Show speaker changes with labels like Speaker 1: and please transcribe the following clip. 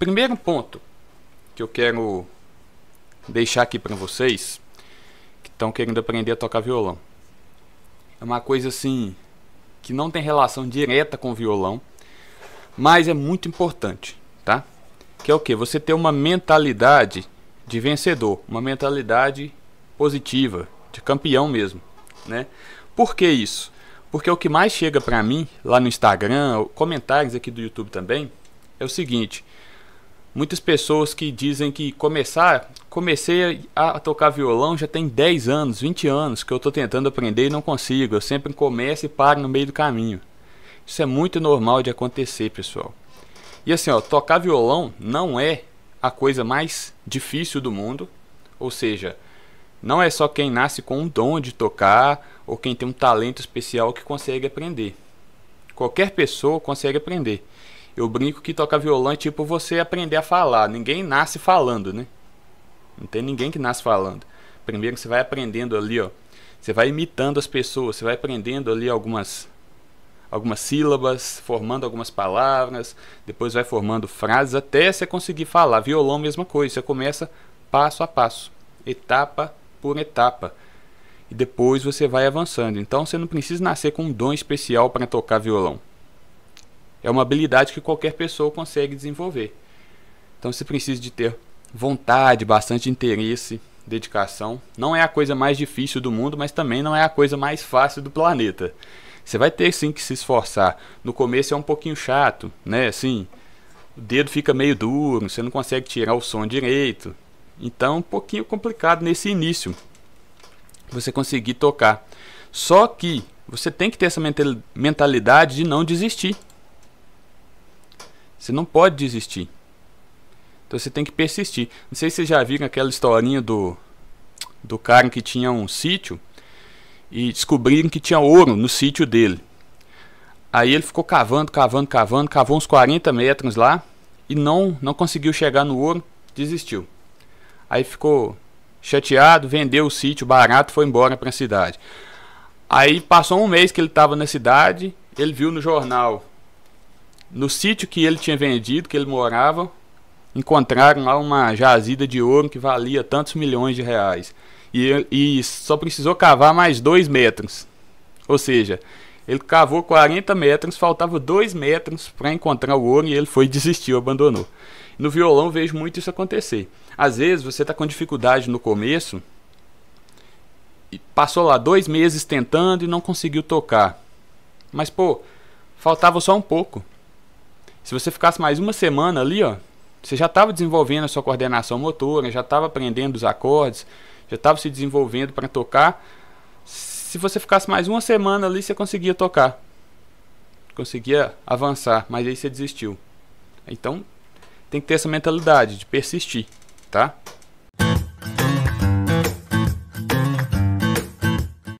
Speaker 1: primeiro ponto que eu quero deixar aqui para vocês que estão querendo aprender a tocar violão. É uma coisa assim que não tem relação direta com violão, mas é muito importante, tá? Que é o que? Você ter uma mentalidade de vencedor, uma mentalidade positiva, de campeão mesmo, né? Por que isso? Porque o que mais chega para mim lá no Instagram, comentários aqui do YouTube também, é o seguinte: muitas pessoas que dizem que começar, comecei a tocar violão já tem 10 anos, 20 anos que eu estou tentando aprender e não consigo. Eu sempre começo e paro no meio do caminho. Isso é muito normal de acontecer, pessoal. E assim, ó, tocar violão não é a coisa mais difícil do mundo. Ou seja, não é só quem nasce com um dom de tocar ou quem tem um talento especial que consegue aprender. Qualquer pessoa consegue aprender. Eu brinco que tocar violão é tipo você aprender a falar. Ninguém nasce falando, né? Não tem ninguém que nasce falando. Primeiro você vai aprendendo ali, ó. Você vai imitando as pessoas, você vai aprendendo ali algumas algumas sílabas, formando algumas palavras, depois vai formando frases até você conseguir falar. Violão mesma coisa, você começa passo a passo, etapa por etapa. E depois você vai avançando. Então você não precisa nascer com um dom especial para tocar violão. É uma habilidade que qualquer pessoa consegue desenvolver. Então você precisa de ter vontade, bastante interesse, dedicação. Não é a coisa mais difícil do mundo, mas também não é a coisa mais fácil do planeta. Você vai ter sim que se esforçar. No começo é um pouquinho chato, né? Assim, o dedo fica meio duro, você não consegue tirar o som direito. Então, um pouquinho complicado nesse início você conseguir tocar. Só que você tem que ter essa mentalidade de não desistir. Você não pode desistir. Então você tem que persistir. Não sei se vocês já viram aquela historinha do, do cara que tinha um sítio e descobriram que tinha ouro no sítio dele. Aí ele ficou cavando, cavando, cavando, cavou uns 40 metros lá e não, não conseguiu chegar no ouro, desistiu. Aí ficou chateado, vendeu o sítio barato, foi embora para a cidade. Aí passou um mês que ele estava na cidade, ele viu no jornal no sítio que ele tinha vendido, que ele morava, encontraram lá uma jazida de ouro que valia tantos milhões de reais. E, e só precisou cavar mais dois metros. Ou seja, ele cavou 40 metros, faltava dois metros para encontrar o ouro e ele foi desistiu, abandonou. No violão vejo muito isso acontecer. Às vezes você está com dificuldade no começo, e passou lá dois meses tentando e não conseguiu tocar. Mas pô, faltava só um pouco. Se você ficasse mais uma semana ali, ó, você já estava desenvolvendo a sua coordenação motora, já estava aprendendo os acordes, já estava se desenvolvendo para tocar. Se você ficasse mais uma semana ali, você conseguia tocar, conseguia avançar, mas aí você desistiu. Então tem que ter essa mentalidade de persistir, tá?